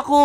ako.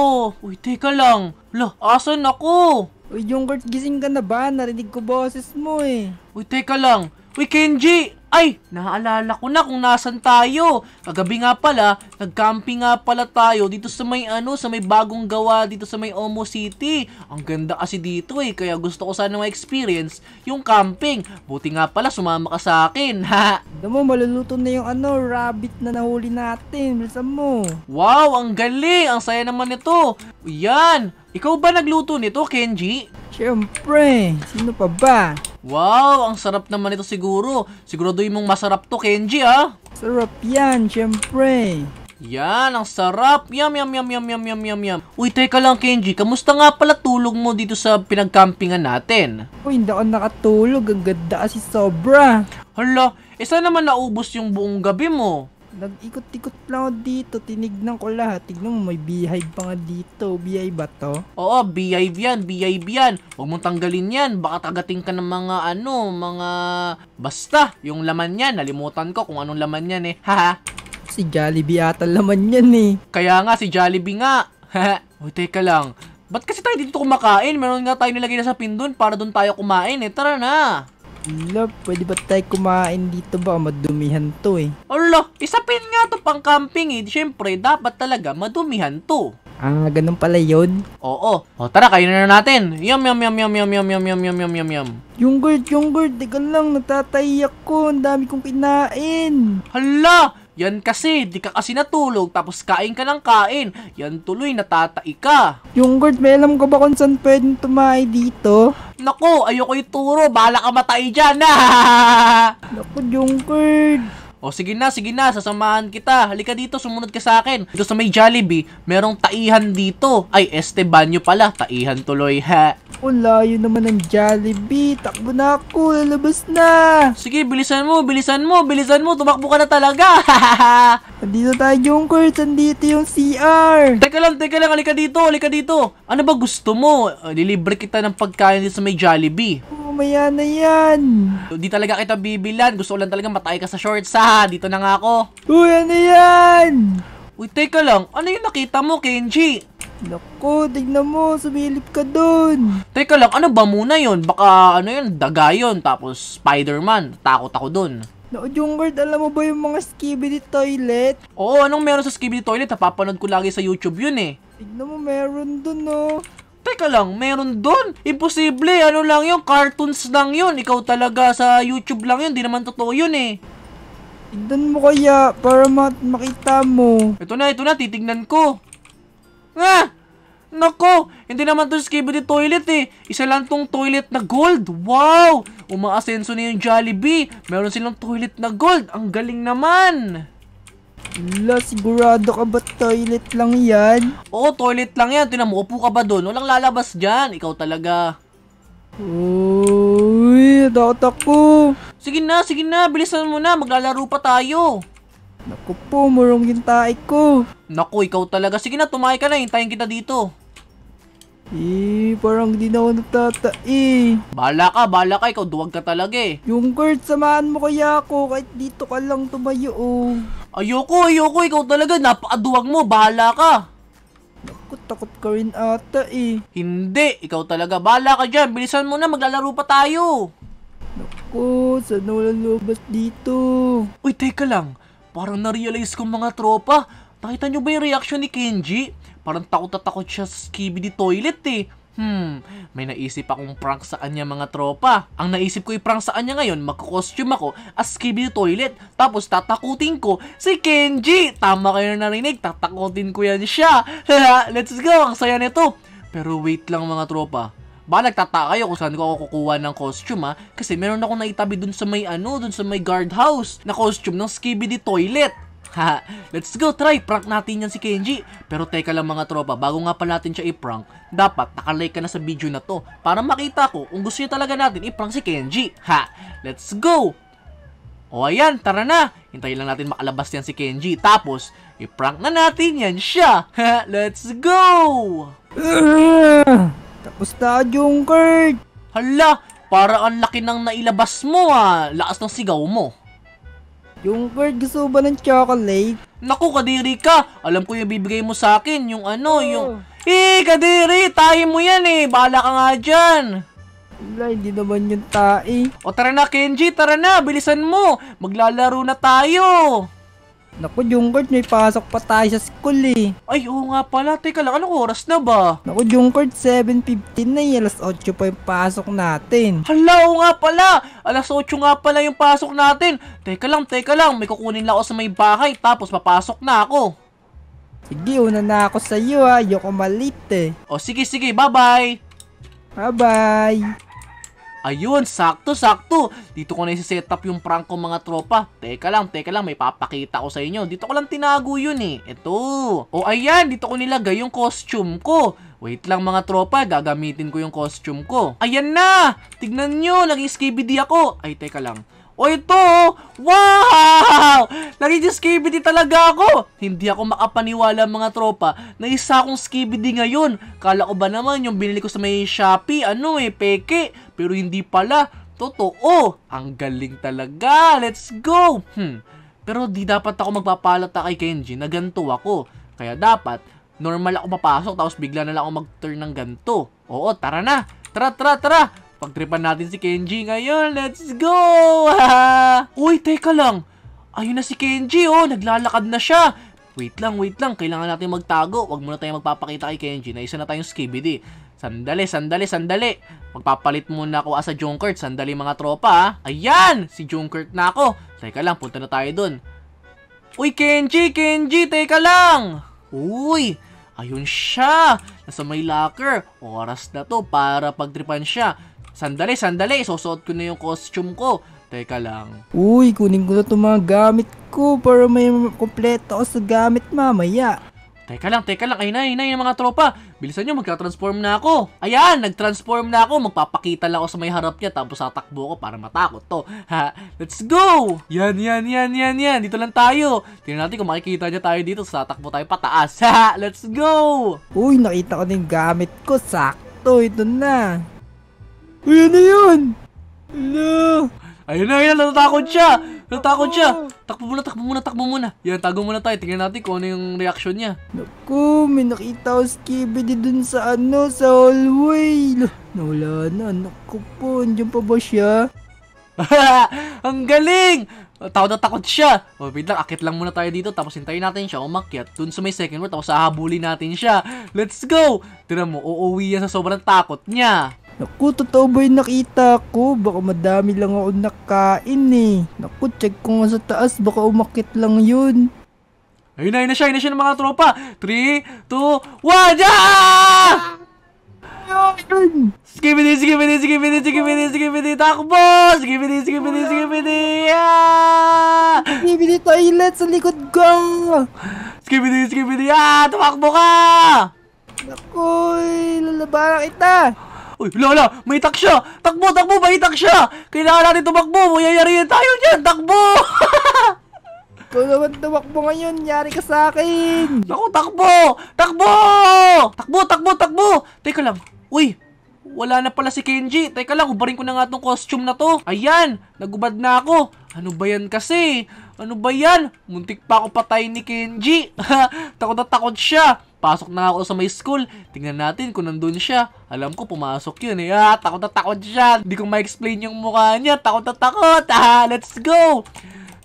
Uy, teka lang. Wala, asan ako? Uy, Jungkart, gising ka na ba? Narinig ko boses mo eh. Uy, teka lang. Uy, Kenji! Ay, naaalala ko na kung nasan tayo. Kagabi nga pala, nag-camping nga pala tayo dito sa may ano, sa may bagong gawa dito sa may Omo City. Ang ganda kasi dito eh, kaya gusto ko sana ma-experience yung camping. Buti nga pala sumama ka sa akin, ha? Alam maluluto na yung ano, rabbit na nahuli natin. Bilisan mo. Wow, ang galing! Ang saya naman nito. Yan! Ikaw ba nagluto nito, Kenji? Siyempre, sino pa ba? Wow, ang sarap naman ito siguro. Siguraduhin mong masarap to, Kenji, ha? Ah. Sarap yan, syempre. Yan, ang sarap. Yum, yum, yum, yum, yum, yum, yum, yum. Uy, teka lang, Kenji. Kamusta nga pala tulog mo dito sa pinagkampingan natin? Uy, hindi ako nakatulog. Ang ganda kasi sobra. Hala, isa naman naubos yung buong gabi mo. Nag-ikot-ikot lang ako dito. Tinignan ko lahat. Tignan mo, may beehive pa nga dito. Beehive ba to? Oo, beehive yan. Beehive yan. Huwag mong tanggalin yan. Baka tagating ka ng mga ano, mga... Basta, yung laman yan. Nalimutan ko kung anong laman yan eh. Haha. si Jollibee ata laman yan eh. Kaya nga, si Jollibee nga. Haha. Uy, teka lang. Ba't kasi tayo dito kumakain? Meron nga tayo nilagay na sa pin doon para doon tayo kumain eh. Tara na. Love, pwede ba tayo kumain dito ba? Madumihan to eh. Olo, isapin nga to pang camping eh. Siyempre, dapat talaga madumihan to. Ah, ganun pala yon. Oo. O tara, kainin na natin. Yum, yum, yum, yum, yum, yum, yum, yum, yum, yum, yum, yum. Yogurt, yogurt. Teka lang, natataiyak ko. Ang dami kong kinain. Hala, yan kasi, di ka kasi natulog tapos kain ka ng kain. Yan tuloy natatai ka. Yung guard, may alam ko ba kung saan pwedeng tumahay dito? Nako, ayoko ituro. Bala ka matay dyan. Nako, Jungkard. O sige na, sige na, sasamahan kita. Halika dito, sumunod ka sa akin. Dito sa may Jollibee, merong taihan dito. Ay, Estebanyo pala, taihan tuloy ha. O layo naman ng Jollibee. Takbo na ako, lalabas na. Sige, bilisan mo, bilisan mo, bilisan mo. Tumakbo ka na talaga. Nandito tayo, Junkers. Sandito yung CR. Teka lang, teka lang. Halika dito, halika dito. Ano ba gusto mo? Lilibre kita ng pagkain dito sa may Jollibee. Mamaya na yan. Di talaga kita bibilan. Gusto ko lang talaga matay ka sa shorts ha. Dito na nga ako. Uy, ano yan? Uy, teka lang. Ano yung nakita mo, Kenji? Naku, tignan mo, sumilip ka dun. Teka lang, ano ba muna yon? Baka ano yun, daga yun, tapos Spider-Man. Takot ako dun. No, Jungard, alam mo ba yung mga skibidi toilet? Oo, anong meron sa skibidi toilet? Napapanood ko lagi sa YouTube yun eh. Tignan mo, meron dun oh. Teka lang, meron doon. Imposible, ano lang yun, cartoons lang yun. Ikaw talaga sa YouTube lang yun, di naman totoo yun eh. Tignan mo kaya para ma- makita mo. Ito na, ito na, titignan ko. Ah! Nako, hindi naman to skibidi toilet eh. Isa lang tong toilet na gold. Wow! Umaasenso na yung Jollibee. Meron silang toilet na gold. Ang galing naman. Wala, sigurado ka ba toilet lang yan? Oo, toilet lang yan. Tinan ka ba doon? Walang lalabas dyan. Ikaw talaga. Uy, takot ako. Sige na, sige na. Bilisan mo na. Maglalaro pa tayo. Naku po, murong yung ko. Naku, ikaw talaga. Sige na, tumahay ka na. Hintayin kita dito. Eh, parang hindi na ako natata eh. Bala ka, bala ka. Ikaw duwag ka talaga eh. Yung guard, samahan mo kaya ako kahit dito ka lang tumayo oh. Ayoko, ayoko. Ikaw talaga. Napakaduwag mo. Bahala ka. Naku, takot ka rin ata eh. Hindi. Ikaw talaga. Bahala ka dyan. Bilisan mo na. Maglalaro pa tayo. Naku, sana walang lumabas dito. Uy, teka lang. Parang na-realize kong mga tropa. Nakita nyo ba yung reaction ni Kenji? Parang takot na takot siya sa skibidi toilet eh. Hmm, may naisip akong prank sa kanya mga tropa. Ang naisip ko i-prank sa kanya ngayon, magkukostume ako as Skibidi Toilet. Tapos tatakutin ko si Kenji. Tama kayo na narinig, tatakutin ko yan siya. Let's go, ang saya nito. Pero wait lang mga tropa. Baka nagtataka kayo kung saan ko ako kukuha ng costume ha. Kasi meron akong naitabi dun sa may ano, dun sa may guardhouse na costume ng Skibidi Toilet. Ha, let's go try, prank natin yan si Kenji. Pero teka lang mga tropa, bago nga pala natin siya i-prank, dapat nakalike ka na sa video na to para makita ko kung gusto niyo talaga natin i-prank si Kenji. Ha, let's go! O ayan, tara na. Hintayin lang natin makalabas yan si Kenji. Tapos, i-prank na natin yan siya. Ha, let's go! Uh, tapos na, Junkert! Hala, para ang laki ng nailabas mo ah. Lakas ng sigaw mo. Yung Kurt, gusto ba ng chocolate? Naku, kadiri ka! Alam ko yung bibigay mo sa akin, yung ano, oh. yung... Eh, kadiri! Tahi mo yan eh! Bahala ka nga dyan! Wala, hindi naman yung tae. O tara na, Kenji! Tara na! Bilisan mo! Maglalaro na tayo! Naku, Junkard, may pasok pa tayo sa school eh. Ay, oo nga pala. Teka lang, anong oras na ba? Naku, Junkard, 7.15 na eh. Alas 8 pa yung pasok natin. Hala, oo nga pala. Alas 8 nga pala yung pasok natin. Teka lang, teka lang. May kukunin lang ako sa may bahay. Tapos papasok na ako. Sige, una na ako sa iyo ha. Ah. Ayoko malit eh. O sige, sige. Bye-bye. Bye-bye. Ayun, sakto-sakto. Dito ko na i-set up yung prank ko mga tropa. Teka lang, teka lang, may papakita ko sa inyo. Dito ko lang tinago yun eh. Ito. O ayan, dito ko nilagay yung costume ko. Wait lang mga tropa, gagamitin ko yung costume ko. Ayan na! Tignan nyo, nag-skibidi ako. Ay, teka lang. O oh, ito, oh. wow! Nagiging skibidi talaga ako! Hindi ako makapaniwala mga tropa na isa akong skibidi ngayon. Kala ko ba naman yung binili ko sa may Shopee, ano eh, peke. Pero hindi pala, totoo. Ang galing talaga, let's go! Hmm. Pero di dapat ako magpapalata kay Kenji na ganto ako. Kaya dapat, normal ako papasok tapos bigla na lang ako mag-turn ng ganto. Oo, tara na! Tara, tara, tara! Pagtripan natin si Kenji ngayon. Let's go! Uy, teka lang. Ayun na si Kenji, oh. Naglalakad na siya. Wait lang, wait lang. Kailangan natin magtago. Huwag muna tayong magpapakita kay Kenji na na tayong Skibidi. Sandali, sandali, sandali. Magpapalit muna ako sa Junkert. Sandali mga tropa, ha. Ayan! Si Junkert na ako. Teka lang, punta na tayo dun. Uy, Kenji! Kenji! Teka lang! Uy! Ayun siya! Nasa may locker. Oras na to para pagtripan siya. Sandali, sandali, susuot ko na yung costume ko. Teka lang. Uy, kunin ko na itong mga gamit ko para may kompleto ako sa gamit mamaya. Teka lang, teka lang. Ayun na, ayun na yung mga tropa. Bilisan nyo, magka-transform na ako. Ayan, nag-transform na ako. Magpapakita lang ako sa may harap niya tapos tatakbo ko para matakot to. Ha, let's go! Yan, yan, yan, yan, yan. Dito lang tayo. Tingnan natin kung makikita niya tayo dito. Tatakbo tayo pataas. Ha, let's go! Uy, nakita ko na yung gamit ko. Sakto, ito na. Ano ayun na yun! Hello! Ayun na yun! Natatakot siya! Natakot siya! Ah. Takbo muna, takbo muna, takbo muna! Yan, tago muna tayo. Tingnan natin kung ano yung reaction niya. Naku, may nakita ko skibidi dun sa ano, sa hallway. Nawala na. Naku po, andyan pa ba siya? Ang galing! Tao na takot siya. O, oh, wait lang, akit lang muna tayo dito. Tapos hintayin natin siya umakyat. Dun sa may second floor, tapos ahabulin natin siya. Let's go! Tira mo, uuwi yan sa sobrang takot niya. Naku, totoo ba yung nakita ko? Baka madami lang ako nakain eh. Naku, check ko nga sa taas. Baka umakit lang yun. Ayun na, ayun na siya, ayun na siya ng mga tropa. 3, 2, 1, ya! Yun! Skibidi, skibidi, skibidi, skibidi, skibidi, takbo! Skibidi, skibidi, skibidi, yeah! Skibidi toilet sa likod ko! Skibidi, skibidi, ah! Tumakbo ka! Naku, lalabanan kita! Uy, wala, May itak siya. Takbo, takbo, may itak siya. Kailangan natin tumakbo. Mayayarihan tayo dyan. Takbo. Kung naman tumakbo ngayon, nyari ka sa akin. Ako, takbo. Takbo. Takbo, takbo, takbo. Teka lang. Uy, wala na pala si Kenji. Teka lang, ubarin ko na nga tong costume na to. Ayan, nagubad na ako. Ano ba yan kasi? Ano ba yan? Muntik pa ako patayin ni Kenji. takot na takot siya. Pasok na ako sa may school. Tingnan natin kung nandun siya. Alam ko, pumasok yun eh. Ah, takot na takot siya. Hindi ko ma-explain yung mukha niya. Takot na takot. Ah, let's go!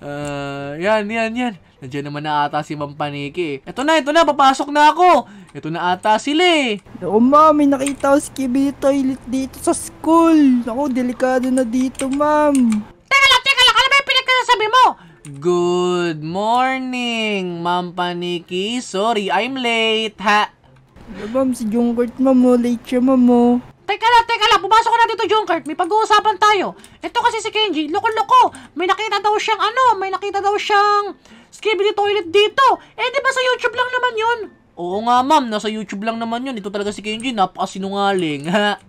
Uh, yan, yan, yan. Nandiyan naman na ata si Ma'am Paniki eh. Ito na, ito na, papasok na ako. Ito na ata sila eh. Oo ma'am, may nakita ko si Kimi toilet dito sa school. Ako, delikado na dito ma'am. Teka lang, teka lang, alam mo yung pinagkasasabi mo? Good morning, Ma'am Paniki. Sorry, I'm late, ha? Ma'am, ano si Junkert, ma'am, oh, late siya, ma'am, Teka lang, teka lang, pumasok na dito, Junkert. May pag-uusapan tayo. Ito kasi si Kenji, loko-loko. May nakita daw siyang, ano, may nakita daw siyang skibidi toilet dito. Eh, di ba sa YouTube lang naman yun? Oo nga, ma'am, nasa YouTube lang naman yun. Ito talaga si Kenji, napakasinungaling, ha?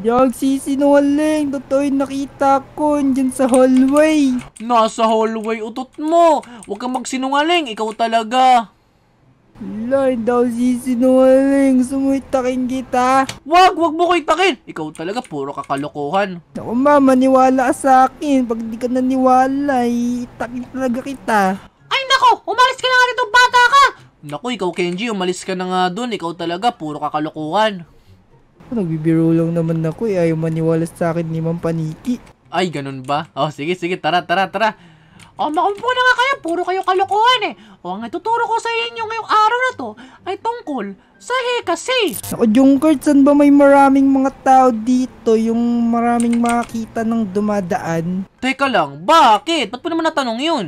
Yung sisinungaling, totoo yung nakita ko, dyan sa hallway. Nasa hallway, utot mo. Huwag kang magsinungaling, ikaw talaga. Wala, hindi ako sisinungaling. Sumuitakin kita. Wag, wag mo ko itakin. Ikaw talaga, puro kakalokohan. Ako ma, maniwala sa akin. Pag di ka naniwala, itakin eh, talaga kita. Ay nako, umalis ka na nga nitong bata ka. Nako, ikaw Kenji, umalis ka na nga dun. Ikaw talaga, puro kakalokohan. Nagbibiro lang naman ako eh. Ayaw maniwala sa akin ni Ma'am Paniki. Ay, ganun ba? Oh, sige, sige. Tara, tara, tara. Oh, makumpo na nga kayo. Puro kayo kalokohan eh. oh, ang ituturo ko sa inyo ngayong araw na to ay tungkol sa hekasi. Ako, Junkert, saan ba may maraming mga tao dito? Yung maraming makita ng dumadaan? Teka lang, bakit? Ba't po naman natanong yun?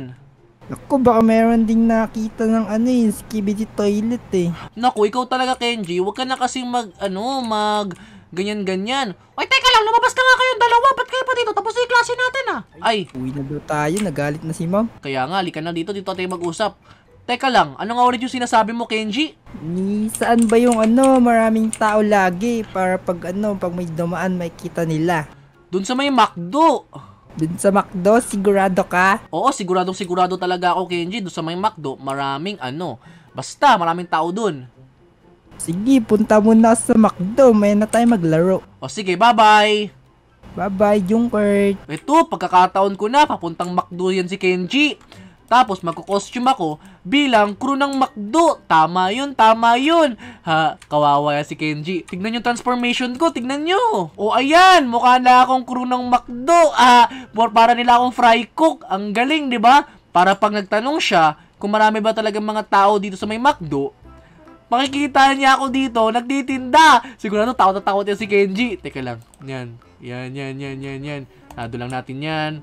Naku, baka meron din nakita ng ano yung eh, skibidi toilet eh. Naku, ikaw talaga Kenji, huwag ka na kasing mag, ano, mag, ganyan-ganyan. Ay, teka lang, lumabas na nga kayong dalawa, ba't kayo pa dito? Tapos na yung klase natin ah. Ay. Uwi na daw tayo, nagalit na si ma'am. Kaya nga, halika na dito, dito tayo mag-usap. Teka lang, ano nga ulit yung sinasabi mo, Kenji? Ni, saan ba yung ano, maraming tao lagi para pag ano, pag may dumaan, may kita nila. Doon sa may McDo. Dun sa McDo, sigurado ka? Oo, siguradong sigurado talaga ako, Kenji. Doon sa may McDo, maraming ano. Basta, maraming tao dun. Sige, punta muna sa McDo. May na tayo maglaro. O sige, bye-bye! Bye-bye, Junkert! Ito, pagkakataon ko na, papuntang McDo yan si Kenji. Tapos magko-costume ako bilang crew ng McDo. Tama yun, tama yun. Ha, kawawa si Kenji. Tignan yung transformation ko, tignan nyo. O ayan, mukha na akong crew ng McDo. Ah, para nila akong fry cook. Ang galing, di ba? Para pag nagtanong siya, kung marami ba talaga mga tao dito sa may McDo, makikita niya ako dito, nagtitinda. Sigurado takot na takot yan si Kenji. Teka lang, yan. Yan, yan, yan, yan, yan. Nado lang natin yan.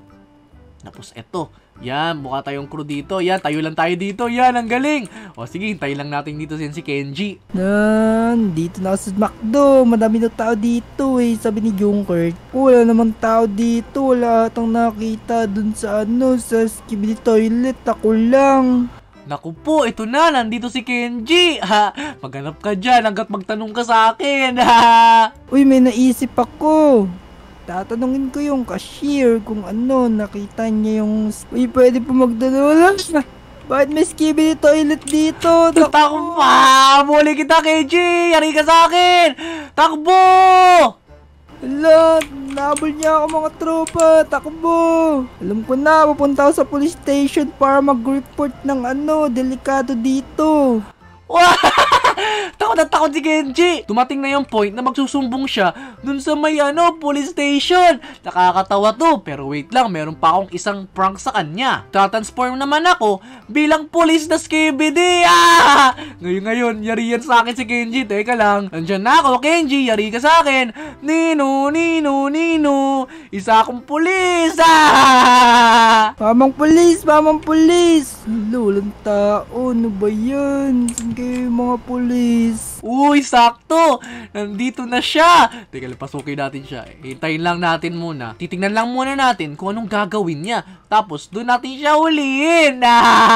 Tapos eto, yan, mukha tayong crew dito. Yan, tayo lang tayo dito. Yan, ang galing. O sige, hintayin lang natin dito sin si Kenji. Nan, dito na sa McDo. Madami na tao dito eh, sabi ni Junker. Wala namang tao dito. Wala atang nakita dun sa ano, sa skibidi toilet. Ako lang. Naku po, ito na, nandito si Kenji. Ha, maghanap ka dyan hanggat magtanong ka sa akin. Ha? Uy, may naisip ako. Tatanungin ko yung cashier kung ano, nakita niya yung... Uy, pwede po magdadala na. Bakit may skibidi toilet dito? Takbo! Muli kita, KG! Yari ka sa akin! Takbo! Hala, nabol niya ako mga tropa! Takbo! Alam ko na, pupunta ako sa police station para mag-report ng ano, delikado dito. Takot na takot si Kenji. Dumating na yung point na magsusumbong siya dun sa may ano, police station. Nakakatawa to. Pero wait lang, meron pa akong isang prank sa kanya. Tatransform naman ako bilang police na Skibidi. Ah! Ngayon ngayon, yari yan sa akin si Kenji. Teka lang. Andiyan na ako, Kenji. Yari ka sa akin. Nino, Nino, Nino. Isa akong police. Ah! Mamang police, mamang police. Lulang tao, ano ba yan? Sige, mga police guys. Uy, sakto! Nandito na siya! Teka lang, pasukin natin siya. Hintayin lang natin muna. Titingnan lang muna natin kung anong gagawin niya. Tapos, doon natin siya huliin!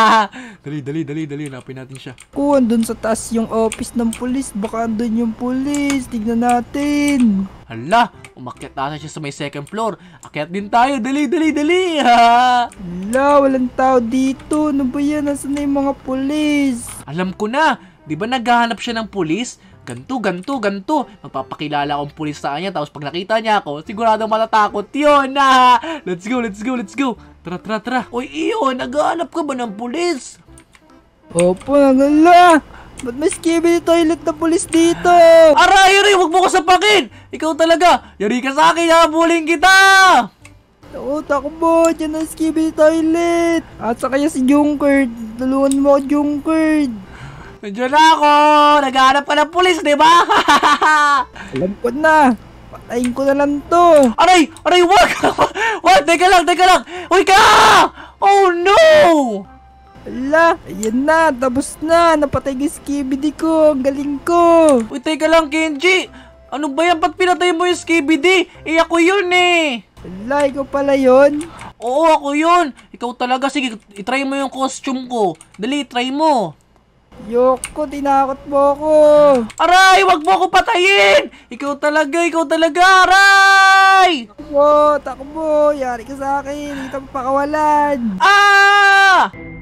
Dali, dali, dali, dali. Hanapin natin siya. Kung andun sa taas yung office ng pulis, baka andun yung pulis. Tignan natin. Hala, umakyat na siya sa may second floor. Akyat din tayo. Dali, dali, dali. Ha? Hala, walang tao dito. Ano ba yan? Nasaan na yung mga pulis? Alam ko na. Di ba naghahanap siya ng pulis? Ganto, ganto, ganto. Magpapakilala akong pulis sa kanya. Tapos pag nakita niya ako, sigurado matatakot yun na. Ah, let's go, let's go, let's go. Tara, tara, tara. Uy, iyo, naghahanap ka ba ng pulis? Opo, nagala. Ba't may skibby toilet na pulis dito? Ara, aray, huwag mo ko sapakin! Ikaw talaga! Yari ka sa akin, habuling kita! Oo, takbo! Diyan ang skibby toilet! At sa kaya si Junkert! Tulungan mo ako, Junkert! Nandiyan na ako! Naghahanap ka ng pulis, di ba? Alam ko na! Patayin ko na lang to! Aray! Aray! Wag! Wag! Teka lang! Teka lang! Uy ka! Oh no! Ala, ayan na, tapos na, napatay ng skibidi ko, ang galing ko. Uy, teka lang, Kenji. Ano ba yan? Ba't pinatay mo yung skibidi? Eh, ako yun eh. Ala, ikaw pala yun? Oo, ako yun. Ikaw talaga, sige, itry mo yung costume ko. Dali, try mo. Yoko, dinakot mo ako! Aray, wag mo ako patayin! Ikaw talaga, ikaw talaga, aray! Oh, takbo, yari ka sa akin, hindi ka pakawalan! Ah!